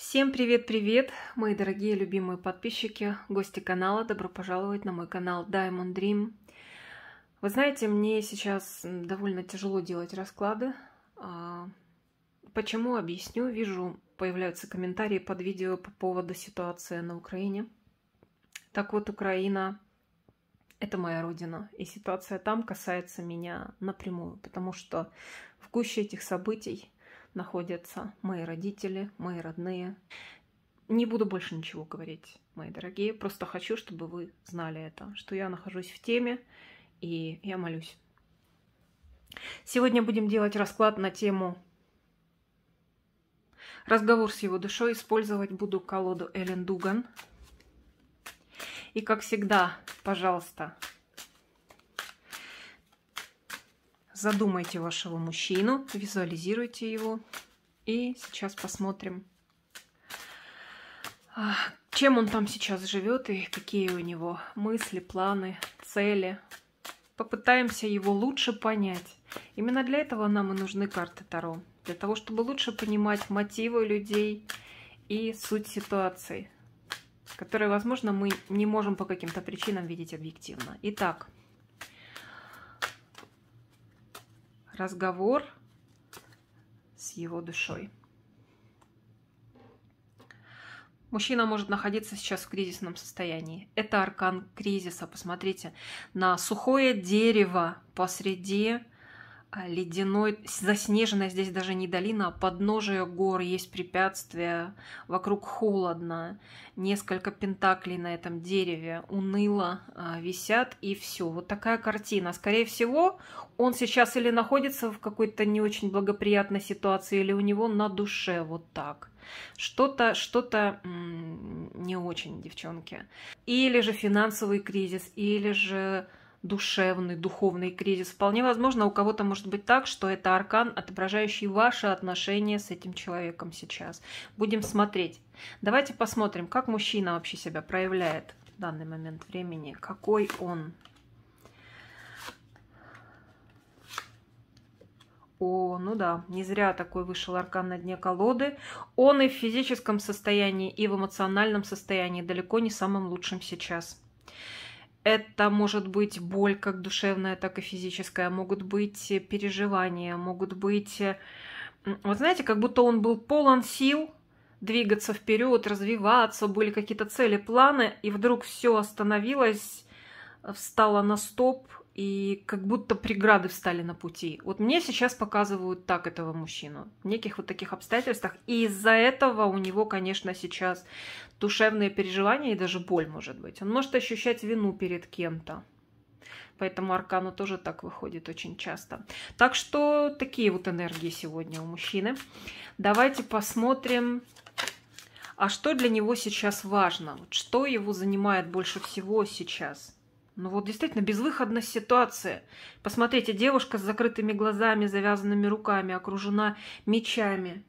Всем привет-привет, мои дорогие любимые подписчики, гости канала, добро пожаловать на мой канал Diamond Dream. Вы знаете, мне сейчас довольно тяжело делать расклады. А, почему, объясню. Вижу, появляются комментарии под видео по поводу ситуации на Украине. Так вот, Украина – это моя родина, и ситуация там касается меня напрямую, потому что в гуще этих событий – находятся мои родители, мои родные. Не буду больше ничего говорить, мои дорогие. Просто хочу, чтобы вы знали это, что я нахожусь в теме и я молюсь. Сегодня будем делать расклад на тему «Разговор с его душой». Использовать буду колоду Эллен Дуган. И, как всегда, пожалуйста, Задумайте вашего мужчину, визуализируйте его. И сейчас посмотрим, а, чем он там сейчас живет и какие у него мысли, планы, цели. Попытаемся его лучше понять. Именно для этого нам и нужны карты Таро. Для того, чтобы лучше понимать мотивы людей и суть ситуации, которые, возможно, мы не можем по каким-то причинам видеть объективно. Итак, разговор с его душой. Мужчина может находиться сейчас в кризисном состоянии. Это аркан кризиса. Посмотрите на сухое дерево посреди а, ледяной, заснеженная здесь даже не долина, а подножие гор, есть препятствия, вокруг холодно, несколько пентаклей на этом дереве, уныло а, висят и все. Вот такая картина. Скорее всего, он сейчас или находится в какой-то не очень благоприятной ситуации, или у него на душе вот так. Что-то, что-то не очень, девчонки. Или же финансовый кризис, или же душевный, духовный кризис. Вполне возможно, у кого-то может быть так, что это аркан, отображающий ваши отношения с этим человеком сейчас. Будем смотреть. Давайте посмотрим, как мужчина вообще себя проявляет в данный момент времени, какой он. О, ну да, не зря такой вышел аркан на дне колоды. Он и в физическом состоянии, и в эмоциональном состоянии далеко не самым лучшим сейчас. Это может быть боль как душевная, так и физическая, могут быть переживания, могут быть... Вот знаете, как будто он был полон сил двигаться вперед, развиваться, были какие-то цели, планы, и вдруг все остановилось, встало на стоп – и как будто преграды встали на пути. Вот мне сейчас показывают так этого мужчину, в неких вот таких обстоятельствах. И из-за этого у него, конечно, сейчас душевные переживания и даже боль может быть. Он может ощущать вину перед кем-то. Поэтому аркану тоже так выходит очень часто. Так что такие вот энергии сегодня у мужчины. Давайте посмотрим, а что для него сейчас важно? Что его занимает больше всего сейчас? Ну вот действительно безвыходная ситуация. Посмотрите, девушка с закрытыми глазами, завязанными руками, окружена мечами.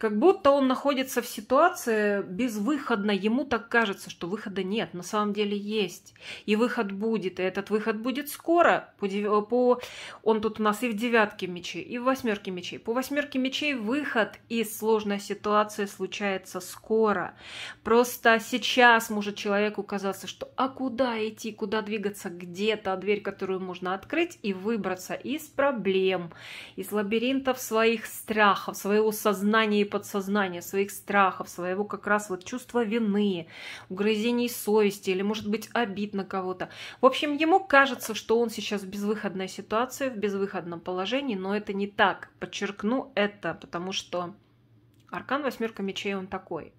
Как будто он находится в ситуации безвыходно. Ему так кажется, что выхода нет. На самом деле есть. И выход будет. И этот выход будет скоро. По, по... Он тут у нас и в девятке мечей, и в восьмерке мечей. По восьмерке мечей выход из сложной ситуации случается скоро. Просто сейчас может человеку казаться, что а куда идти, куда двигаться, где-то дверь, которую можно открыть и выбраться из проблем, из лабиринтов своих страхов, своего сознания и подсознания, своих страхов, своего как раз вот чувства вины, угрызений совести или, может быть, обид на кого-то. В общем, ему кажется, что он сейчас в безвыходной ситуации, в безвыходном положении, но это не так. Подчеркну это, потому что аркан восьмерка мечей он такой.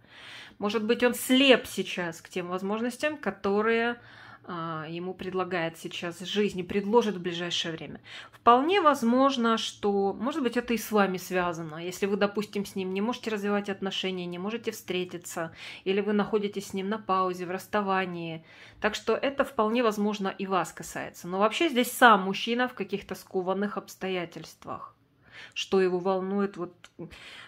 Может быть, он слеп сейчас к тем возможностям, которые а, ему предлагает сейчас жизнь и предложит в ближайшее время. Вполне возможно, что, может быть, это и с вами связано. Если вы, допустим, с ним не можете развивать отношения, не можете встретиться, или вы находитесь с ним на паузе, в расставании. Так что это вполне возможно и вас касается. Но вообще здесь сам мужчина в каких-то скованных обстоятельствах что его волнует, вот,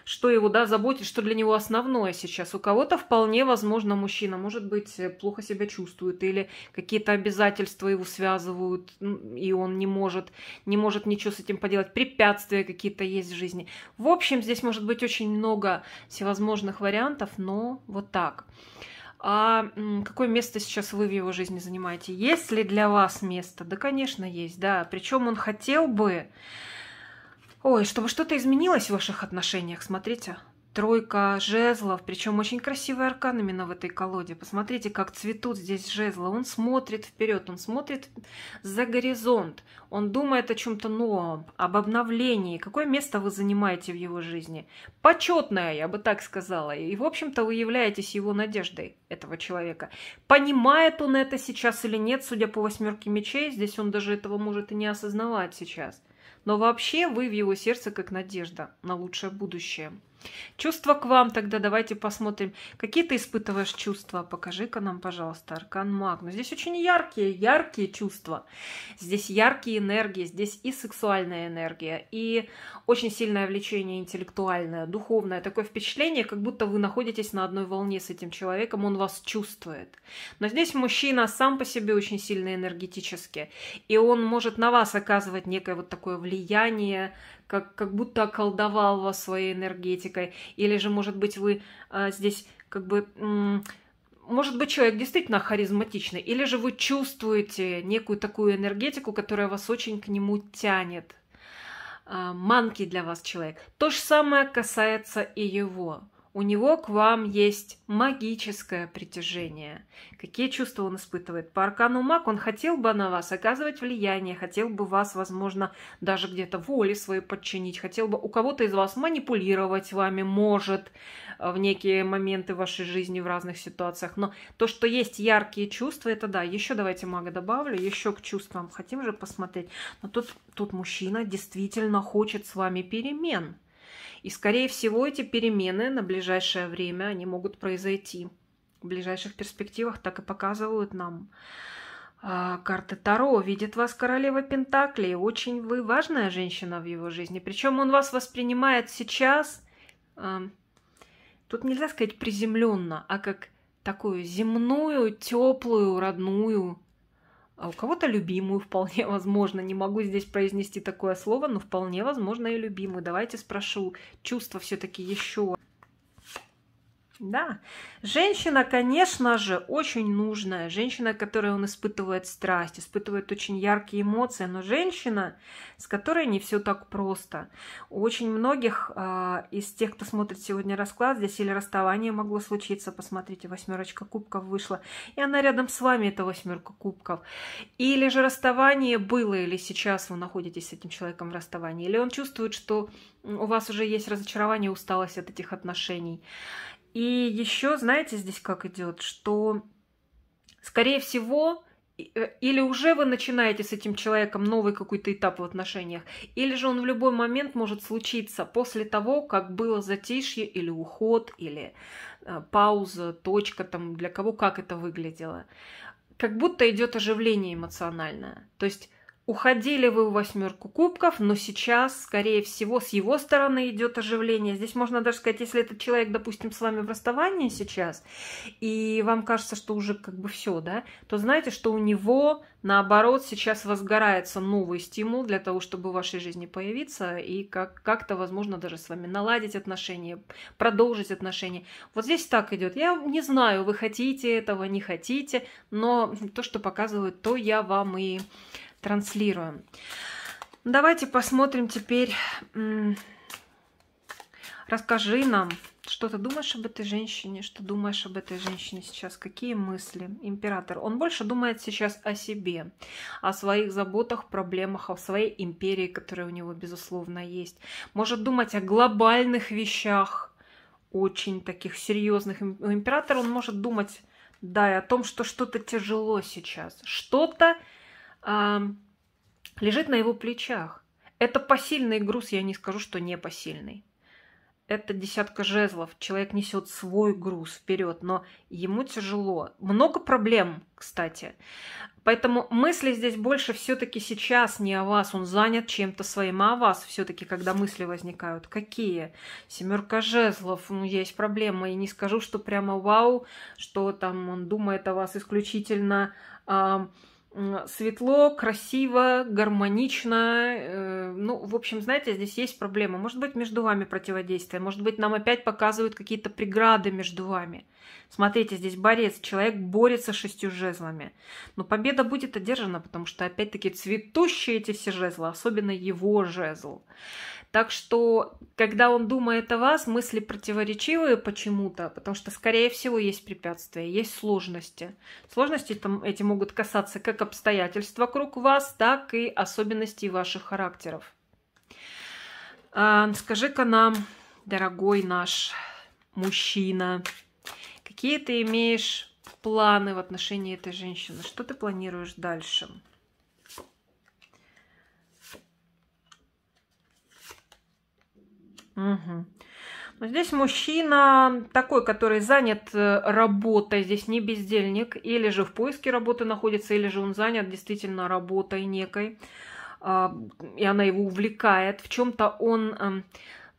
что его, да, заботит, что для него основное сейчас. У кого-то вполне возможно мужчина, может быть, э, плохо себя чувствует или какие-то обязательства его связывают, и он не может, не может ничего с этим поделать, препятствия какие-то есть в жизни. В общем, здесь может быть очень много всевозможных вариантов, но вот так. А какое место сейчас вы в его жизни занимаете? Есть ли для вас место? Да, конечно, есть, да. Причем он хотел бы, Ой, чтобы что-то изменилось в ваших отношениях, смотрите. Тройка жезлов, причем очень красивые аркан именно в этой колоде. Посмотрите, как цветут здесь жезлы. Он смотрит вперед, он смотрит за горизонт. Он думает о чем-то новом, об обновлении. Какое место вы занимаете в его жизни? Почетное, я бы так сказала. И, в общем-то, вы являетесь его надеждой, этого человека. Понимает он это сейчас или нет, судя по восьмерке мечей, здесь он даже этого может и не осознавать сейчас но вообще вы в его сердце как надежда на лучшее будущее. Чувства к вам тогда давайте посмотрим. Какие ты испытываешь чувства? Покажи-ка нам, пожалуйста, Аркан Магну. Здесь очень яркие, яркие чувства. Здесь яркие энергии, здесь и сексуальная энергия, и очень сильное влечение интеллектуальное, духовное. Такое впечатление, как будто вы находитесь на одной волне с этим человеком, он вас чувствует. Но здесь мужчина сам по себе очень сильный энергетически, и он может на вас оказывать некое вот такое влияние, как, как будто околдовал вас своей энергетикой. Или же, может быть, вы а, здесь как бы... Может быть, человек действительно харизматичный, или же вы чувствуете некую такую энергетику, которая вас очень к нему тянет. А, манки для вас человек. То же самое касается и его. У него к вам есть магическое притяжение. Какие чувства он испытывает? По аркану маг он хотел бы на вас оказывать влияние, хотел бы вас, возможно, даже где-то воле своей подчинить, хотел бы у кого-то из вас манипулировать вами, может, э, в некие моменты вашей жизни, в разных ситуациях. Но то, что есть яркие чувства, это да. Еще давайте мага добавлю, еще к чувствам хотим же посмотреть. Но тут, тут мужчина действительно хочет с вами перемен и, скорее всего, эти перемены на ближайшее время, они могут произойти. В ближайших перспективах так и показывают нам а, карты Таро. Видит вас королева Пентаклей. Очень вы важная женщина в его жизни. Причем он вас воспринимает сейчас, а, тут нельзя сказать приземленно, а как такую земную, теплую, родную а у кого-то любимую, вполне возможно. Не могу здесь произнести такое слово, но вполне возможно и любимую. Давайте спрошу. чувство все-таки еще да. Женщина, конечно же, очень нужная. Женщина, которая он испытывает страсть, испытывает очень яркие эмоции. Но женщина, с которой не все так просто. У очень многих э, из тех, кто смотрит сегодня расклад, здесь или расставание могло случиться. Посмотрите, восьмерочка кубков вышла. И она рядом с вами, эта восьмерка кубков. Или же расставание было, или сейчас вы находитесь с этим человеком в расставании. Или он чувствует, что у вас уже есть разочарование, усталость от этих отношений. И еще, знаете, здесь как идет, что, скорее всего, э, или уже вы начинаете с этим человеком новый какой-то этап в отношениях, или же он в любой момент может случиться после того, как было затишье или уход, или э, пауза, точка, там для кого как это выглядело. Как будто идет оживление эмоциональное. То есть Уходили вы в восьмерку кубков, но сейчас, скорее всего, с его стороны идет оживление. Здесь можно даже сказать, если этот человек, допустим, с вами в расставании сейчас, и вам кажется, что уже как бы все, да, то знаете, что у него, наоборот, сейчас возгорается новый стимул для того, чтобы в вашей жизни появиться и как- как-то, возможно, даже с вами наладить отношения, продолжить отношения. Вот здесь так идет. Я не знаю, вы хотите этого, не хотите, но то, что показывают, то я вам и транслируем. Давайте посмотрим теперь. Расскажи нам, что ты думаешь об этой женщине, что думаешь об этой женщине сейчас, какие мысли. Император, он больше думает сейчас о себе, о своих заботах, проблемах, о своей империи, которая у него, безусловно, есть. Может думать о глобальных вещах, очень таких серьезных. Император, он может думать, да, и о том, что что-то тяжело сейчас, что-то а, лежит на его плечах. Это посильный груз, я не скажу, что не посильный. Это десятка жезлов, человек несет свой груз вперед, но ему тяжело. Много проблем, кстати. Поэтому мысли здесь больше все-таки сейчас не о вас, он занят чем-то своим, а о вас все-таки, когда мысли возникают. Какие? Семерка жезлов, ну, есть проблемы. И не скажу, что прямо вау, что там он думает о вас исключительно... Э, светло, красиво, гармонично. Э, ну, в общем, знаете, здесь есть проблема. Может быть, между вами противодействие. Может быть, нам опять показывают какие-то преграды между вами. Смотрите, здесь борец. Человек борется с шестью жезлами. Но победа будет одержана, потому что, опять-таки, цветущие эти все жезлы, особенно его жезл. Так что, когда он думает о вас, мысли противоречивые почему-то, потому что, скорее всего, есть препятствия, есть сложности. Сложности там, эти могут касаться как обстоятельств вокруг вас, так и особенностей ваших характеров. А, Скажи-ка нам, дорогой наш мужчина, какие ты имеешь планы в отношении этой женщины? Что ты планируешь дальше? Угу. Но здесь мужчина такой, который занят э, работой, здесь не бездельник, или же в поиске работы находится, или же он занят действительно работой некой, а, и она его увлекает. В чем-то он эм,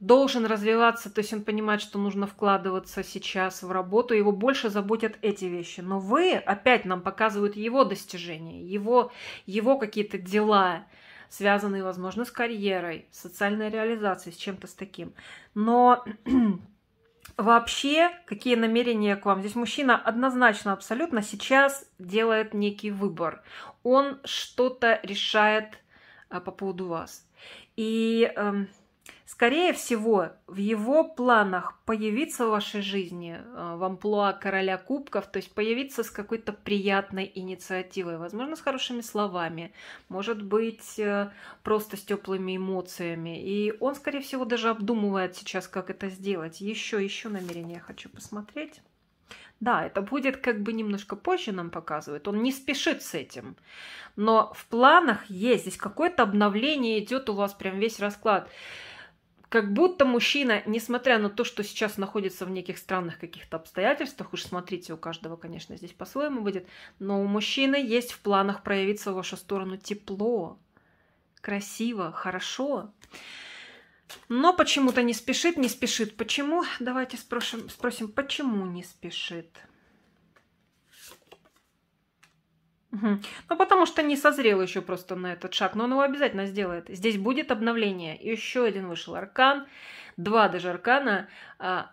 должен развиваться, то есть он понимает, что нужно вкладываться сейчас в работу, его больше заботят эти вещи. Но вы опять нам показывают его достижения, его, его какие-то дела, связанные, возможно, с карьерой, социальной реализацией, с чем-то с таким. Но вообще, какие намерения к вам? Здесь мужчина однозначно, абсолютно сейчас делает некий выбор. Он что-то решает э, по поводу вас. И... Э, Скорее всего, в его планах появиться в вашей жизни э, в амплуа короля кубков, то есть появиться с какой-то приятной инициативой, возможно, с хорошими словами, может быть, э, просто с теплыми эмоциями. И он, скорее всего, даже обдумывает сейчас, как это сделать. Еще, еще намерение хочу посмотреть. Да, это будет как бы немножко позже нам показывает. Он не спешит с этим. Но в планах есть. Здесь какое-то обновление идет у вас прям весь расклад как будто мужчина, несмотря на то, что сейчас находится в неких странных каких-то обстоятельствах, уж смотрите, у каждого, конечно, здесь по-своему будет, но у мужчины есть в планах проявиться в вашу сторону тепло, красиво, хорошо. Но почему-то не спешит, не спешит. Почему? Давайте спросим, спросим, почему не спешит? Угу. Ну, потому что не созрел еще просто на этот шаг, но он его обязательно сделает. Здесь будет обновление. Еще один вышел аркан, два даже аркана. А,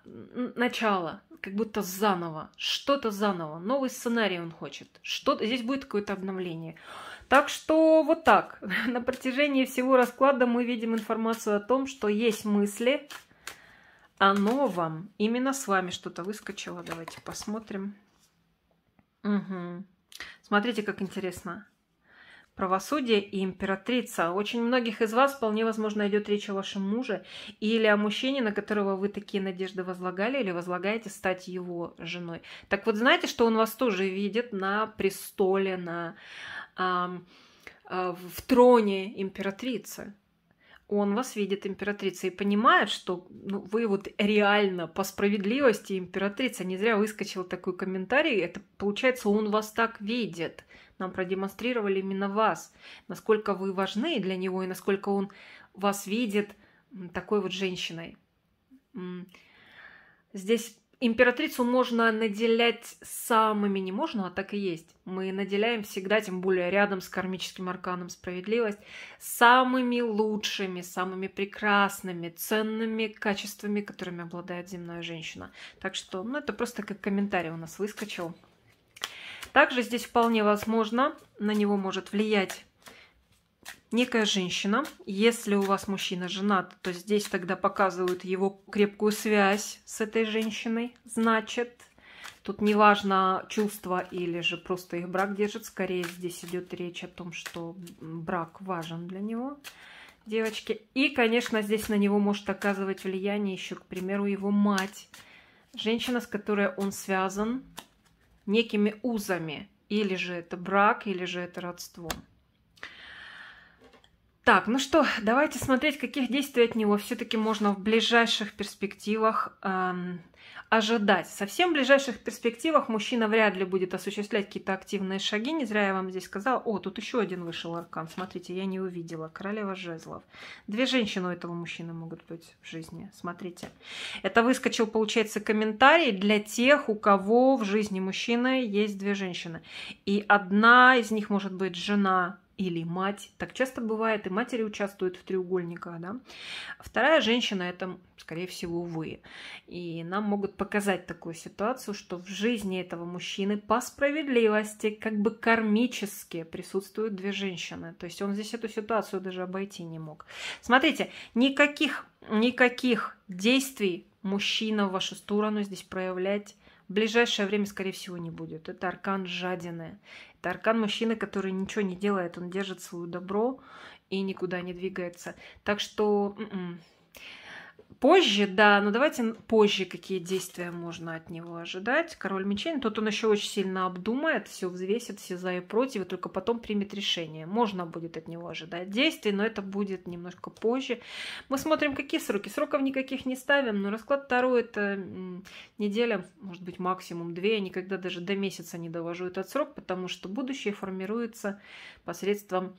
начало, как будто заново, что-то заново, новый сценарий он хочет. Что здесь будет какое-то обновление. Так что вот так. На протяжении всего расклада мы видим информацию о том, что есть мысли о новом. Именно с вами что-то выскочило. Давайте посмотрим. Угу. Смотрите, как интересно. Правосудие и императрица. Очень многих из вас вполне возможно идет речь о вашем муже или о мужчине, на которого вы такие надежды возлагали или возлагаете стать его женой. Так вот, знаете, что он вас тоже видит на престоле, на, э, э, в троне императрицы он вас видит, императрица, и понимает, что ну, вы вот реально по справедливости императрица. Не зря выскочил такой комментарий. Это получается, он вас так видит. Нам продемонстрировали именно вас. Насколько вы важны для него и насколько он вас видит такой вот женщиной. Здесь императрицу можно наделять самыми, не можно, а так и есть. Мы наделяем всегда, тем более рядом с кармическим арканом справедливость, самыми лучшими, самыми прекрасными, ценными качествами, которыми обладает земная женщина. Так что, ну, это просто как комментарий у нас выскочил. Также здесь вполне возможно, на него может влиять некая женщина. Если у вас мужчина женат, то здесь тогда показывают его крепкую связь с этой женщиной. Значит, тут неважно чувства или же просто их брак держит. Скорее здесь идет речь о том, что брак важен для него, девочки. И, конечно, здесь на него может оказывать влияние еще, к примеру, его мать. Женщина, с которой он связан некими узами. Или же это брак, или же это родство. Так, ну что, давайте смотреть, каких действий от него все-таки можно в ближайших перспективах эм, ожидать. Совсем в ближайших перспективах мужчина вряд ли будет осуществлять какие-то активные шаги. Не зря я вам здесь сказала. О, тут еще один вышел аркан. Смотрите, я не увидела. Королева жезлов. Две женщины у этого мужчины могут быть в жизни. Смотрите. Это выскочил, получается, комментарий для тех, у кого в жизни мужчины есть две женщины. И одна из них может быть жена или мать. Так часто бывает, и матери участвуют в треугольниках, да. Вторая женщина – это, скорее всего, вы. И нам могут показать такую ситуацию, что в жизни этого мужчины по справедливости, как бы кармически присутствуют две женщины. То есть он здесь эту ситуацию даже обойти не мог. Смотрите, никаких, никаких действий мужчина в вашу сторону здесь проявлять в ближайшее время, скорее всего, не будет. Это аркан жадины. Это аркан мужчины, который ничего не делает, он держит свое добро и никуда не двигается. Так что... М м-м, -м. Позже, да, но давайте позже какие действия можно от него ожидать. Король мечей, тут он еще очень сильно обдумает, все взвесит, все за и против, и только потом примет решение. Можно будет от него ожидать действий, но это будет немножко позже. Мы смотрим, какие сроки. Сроков никаких не ставим, но расклад второй это неделя, может быть, максимум две. Я никогда даже до месяца не довожу этот срок, потому что будущее формируется посредством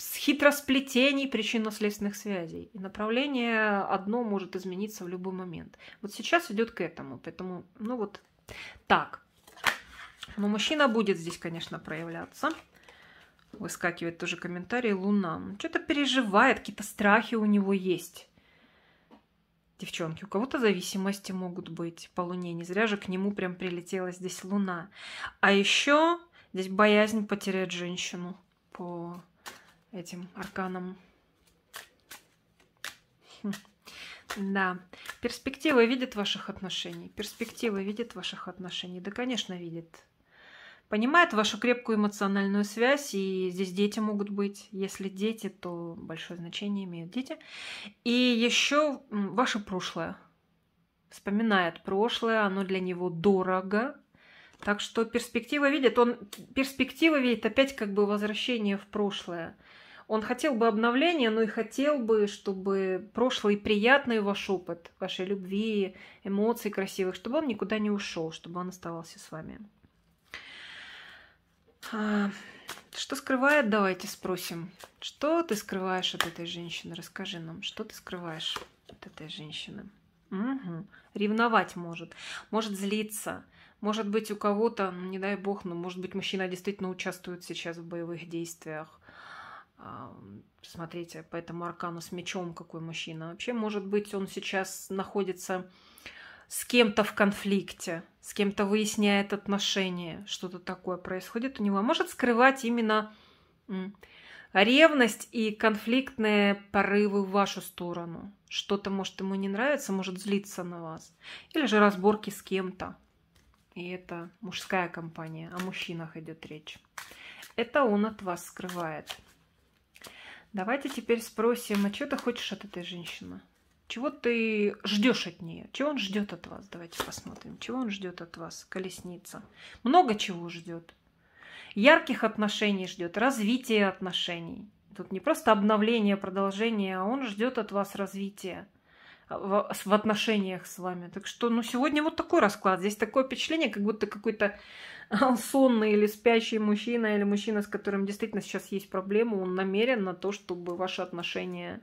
хитросплетений причинно-следственных связей. И направление одно может измениться в любой момент. Вот сейчас идет к этому, поэтому, ну вот так. Но мужчина будет здесь, конечно, проявляться. Выскакивает тоже комментарий Луна. Ну, что-то переживает, какие-то страхи у него есть. Девчонки, у кого-то зависимости могут быть по Луне. Не зря же к нему прям прилетела здесь Луна. А еще здесь боязнь потерять женщину по этим арканом. Хм. Да, перспективы видит ваших отношений. Перспективы видит ваших отношений. Да, конечно, видит. Понимает вашу крепкую эмоциональную связь, и здесь дети могут быть. Если дети, то большое значение имеют дети. И еще ваше прошлое. Вспоминает прошлое, оно для него дорого, так что перспектива видит, он перспектива видит опять как бы возвращение в прошлое. Он хотел бы обновления, но и хотел бы, чтобы прошлый приятный ваш опыт, вашей любви, эмоций красивых, чтобы он никуда не ушел, чтобы он оставался с вами. А, что скрывает, давайте спросим. Что ты скрываешь от этой женщины? Расскажи нам, что ты скрываешь от этой женщины? Угу. Ревновать может, может злиться, может быть, у кого-то, ну, не дай бог, но, может быть, мужчина действительно участвует сейчас в боевых действиях. А, смотрите по этому аркану с мечом, какой мужчина. Вообще, может быть, он сейчас находится с кем-то в конфликте, с кем-то выясняет отношения, что-то такое происходит у него. А может скрывать именно ревность и конфликтные порывы в вашу сторону. Что-то, может, ему не нравится, может злиться на вас. Или же разборки с кем-то. И это мужская компания, о мужчинах идет речь. Это он от вас скрывает. Давайте теперь спросим, а что ты хочешь от этой женщины? Чего ты ждешь от нее? Чего он ждет от вас? Давайте посмотрим. Чего он ждет от вас? Колесница. Много чего ждет. Ярких отношений ждет, развития отношений. Тут не просто обновление, продолжение, а он ждет от вас развития в, отношениях с вами. Так что, ну, сегодня вот такой расклад. Здесь такое впечатление, как будто какой-то сонный или спящий мужчина, или мужчина, с которым действительно сейчас есть проблемы, он намерен на то, чтобы ваши отношения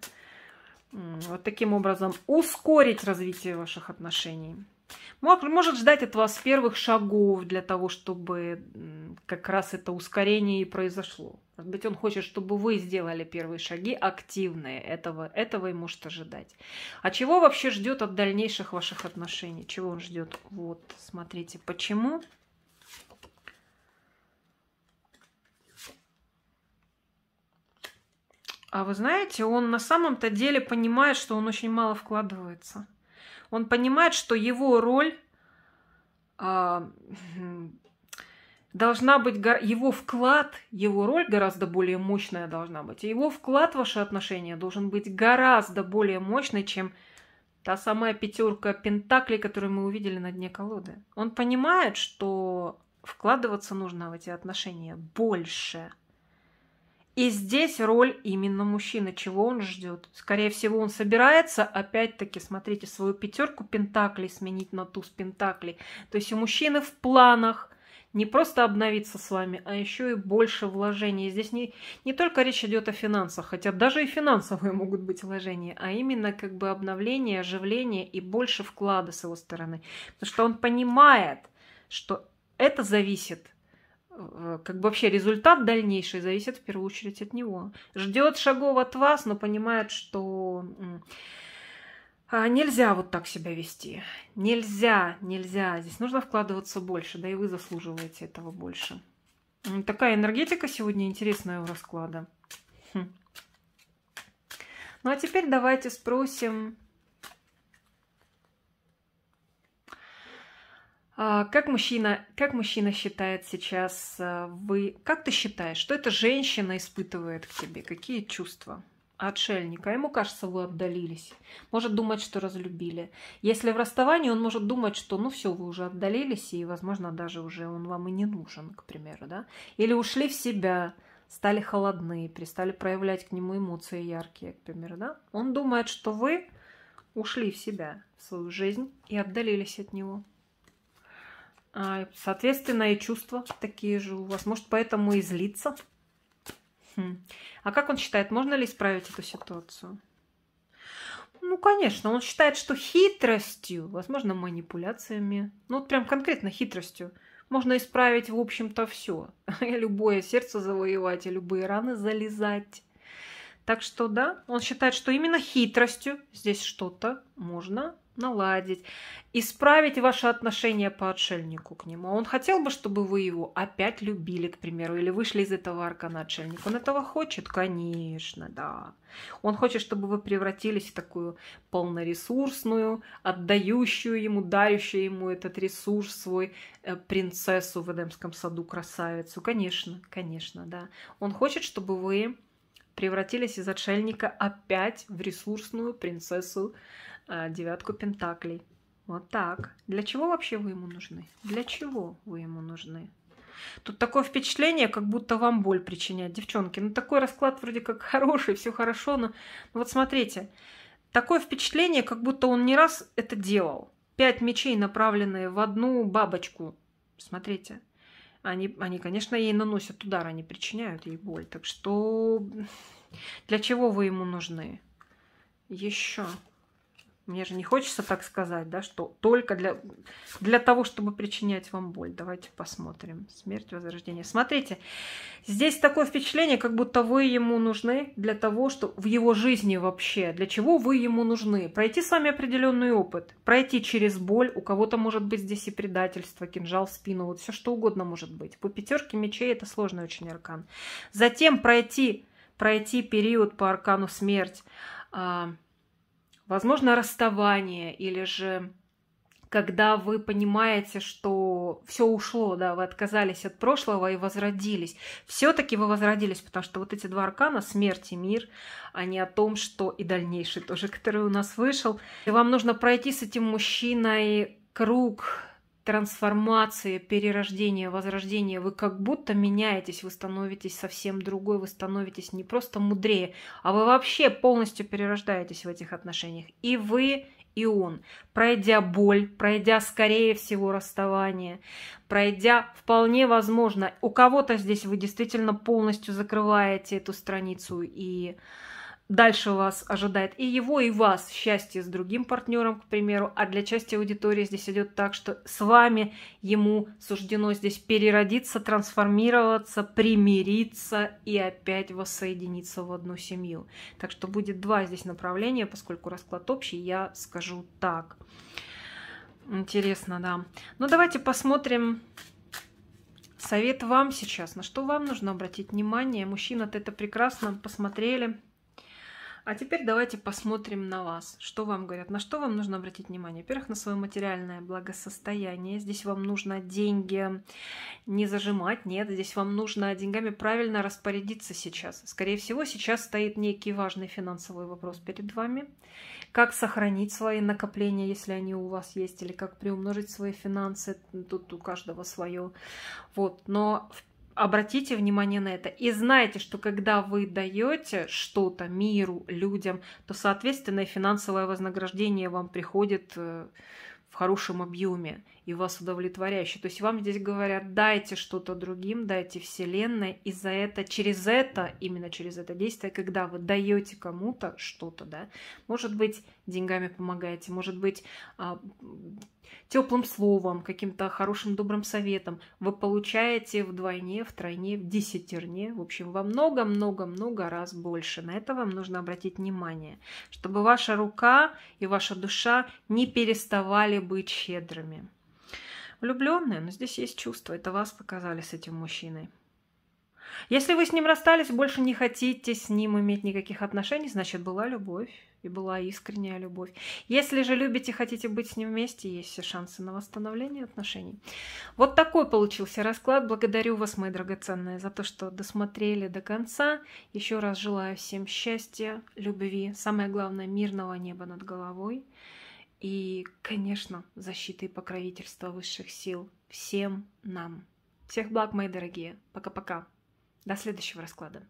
вот таким образом ускорить развитие ваших отношений. Может ждать от вас первых шагов для того, чтобы как раз это ускорение и произошло. Может быть, он хочет, чтобы вы сделали первые шаги активные. Этого, этого и может ожидать. А чего вообще ждет от дальнейших ваших отношений? Чего он ждет? Вот, смотрите, почему А вы знаете, он на самом-то деле понимает, что он очень мало вкладывается. Он понимает, что его роль э, должна быть его вклад, его роль гораздо более мощная должна быть. И его вклад в ваши отношения должен быть гораздо более мощный, чем та самая пятерка пентаклей, которую мы увидели на дне колоды. Он понимает, что вкладываться нужно в эти отношения больше. И здесь роль именно мужчины, чего он ждет. Скорее всего, он собирается, опять-таки, смотрите, свою пятерку пентаклей сменить на туз пентаклей. То есть у мужчины в планах не просто обновиться с вами, а еще и больше вложений. Здесь не, не только речь идет о финансах, хотя даже и финансовые могут быть вложения, а именно как бы обновление, оживление и больше вклада с его стороны. Потому что он понимает, что это зависит э, как бы вообще результат дальнейший зависит в первую очередь от него. Ждет шагов от вас, но понимает, что а нельзя вот так себя вести. Нельзя, нельзя. Здесь нужно вкладываться больше, да и вы заслуживаете этого больше. Такая энергетика сегодня интересная у расклада. Хм. Ну а теперь давайте спросим, а, как мужчина, как мужчина считает сейчас а, вы, как ты считаешь, что эта женщина испытывает к тебе, какие чувства? отшельника. Ему кажется, вы отдалились. Может думать, что разлюбили. Если в расставании, он может думать, что ну все, вы уже отдалились, и, возможно, даже уже он вам и не нужен, к примеру, да? Или ушли в себя, стали холодные, перестали проявлять к нему эмоции яркие, к примеру, да? Он думает, что вы ушли в себя, в свою жизнь и отдалились от него. А, соответственно, и чувства такие же у вас. Может, поэтому и злиться а как он считает, можно ли исправить эту ситуацию? Ну, конечно, он считает, что хитростью, возможно, манипуляциями, ну вот прям конкретно хитростью, можно исправить, в общем-то, все. И любое сердце завоевать, и любые раны залезать. Так что да, он считает, что именно хитростью здесь что-то можно наладить, исправить ваши отношения по отшельнику к нему. Он хотел бы, чтобы вы его опять любили, к примеру, или вышли из этого аркана отшельник. Он этого хочет? Конечно, да. Он хочет, чтобы вы превратились в такую полноресурсную, отдающую ему, дающую ему этот ресурс свой э, принцессу в Эдемском саду, красавицу. Конечно, конечно, да. Он хочет, чтобы вы превратились из отшельника опять в ресурсную принцессу э, девятку пентаклей. Вот так. Для чего вообще вы ему нужны? Для чего вы ему нужны? Тут такое впечатление, как будто вам боль причинять, девчонки. Ну такой расклад вроде как хороший, все хорошо, но ну, вот смотрите. Такое впечатление, как будто он не раз это делал. Пять мечей, направленные в одну бабочку. Смотрите они, они, конечно, ей наносят удар, они причиняют ей боль. Так что для чего вы ему нужны? Еще. Мне же не хочется так сказать, да, что только для, для того, чтобы причинять вам боль. Давайте посмотрим. Смерть, возрождение. Смотрите, здесь такое впечатление, как будто вы ему нужны для того, что в его жизни вообще, для чего вы ему нужны. Пройти с вами определенный опыт, пройти через боль. У кого-то может быть здесь и предательство, кинжал спину, вот все что угодно может быть. По пятерке мечей это сложный очень аркан. Затем пройти, пройти период по аркану смерть а, возможно, расставание или же когда вы понимаете, что все ушло, да, вы отказались от прошлого и возродились. Все-таки вы возродились, потому что вот эти два аркана, смерть и мир, они а о том, что и дальнейший тоже, который у нас вышел. И вам нужно пройти с этим мужчиной круг трансформация, перерождение, возрождение, вы как будто меняетесь, вы становитесь совсем другой, вы становитесь не просто мудрее, а вы вообще полностью перерождаетесь в этих отношениях. И вы, и он, пройдя боль, пройдя, скорее всего, расставание, пройдя, вполне возможно, у кого-то здесь вы действительно полностью закрываете эту страницу и Дальше вас ожидает и его, и вас счастье с другим партнером, к примеру. А для части аудитории здесь идет так, что с вами ему суждено здесь переродиться, трансформироваться, примириться и опять воссоединиться в одну семью. Так что будет два здесь направления, поскольку расклад общий, я скажу так. Интересно, да. Ну давайте посмотрим совет вам сейчас. На что вам нужно обратить внимание? Мужчина-то это прекрасно посмотрели. А теперь давайте посмотрим на вас. Что вам говорят? На что вам нужно обратить внимание? Во-первых, на свое материальное благосостояние. Здесь вам нужно деньги не зажимать. Нет, здесь вам нужно деньгами правильно распорядиться сейчас. Скорее всего, сейчас стоит некий важный финансовый вопрос перед вами. Как сохранить свои накопления, если они у вас есть, или как приумножить свои финансы. Тут у каждого свое. Вот. Но в Обратите внимание на это. И знайте, что когда вы даете что-то миру, людям, то, соответственно, и финансовое вознаграждение вам приходит э, в хорошем объеме и вас удовлетворяющий. То есть вам здесь говорят, дайте что-то другим, дайте Вселенной, и за это, через это, именно через это действие, когда вы даете кому-то что-то, да, может быть, деньгами помогаете, может быть, а, теплым словом, каким-то хорошим добрым советом, вы получаете вдвойне, втройне, в десятерне, в общем, во много-много-много раз больше. На это вам нужно обратить внимание, чтобы ваша рука и ваша душа не переставали быть щедрыми. Влюбленные, но здесь есть чувства, это вас показали с этим мужчиной. Если вы с ним расстались, больше не хотите с ним иметь никаких отношений, значит, была любовь и была искренняя любовь. Если же любите, и хотите быть с ним вместе, есть все шансы на восстановление отношений. Вот такой получился расклад. Благодарю вас, мои драгоценные, за то, что досмотрели до конца. Еще раз желаю всем счастья, любви, самое главное, мирного неба над головой. И, конечно, защиты и покровительства высших сил всем нам. Всех благ, мои дорогие. Пока-пока. До следующего расклада.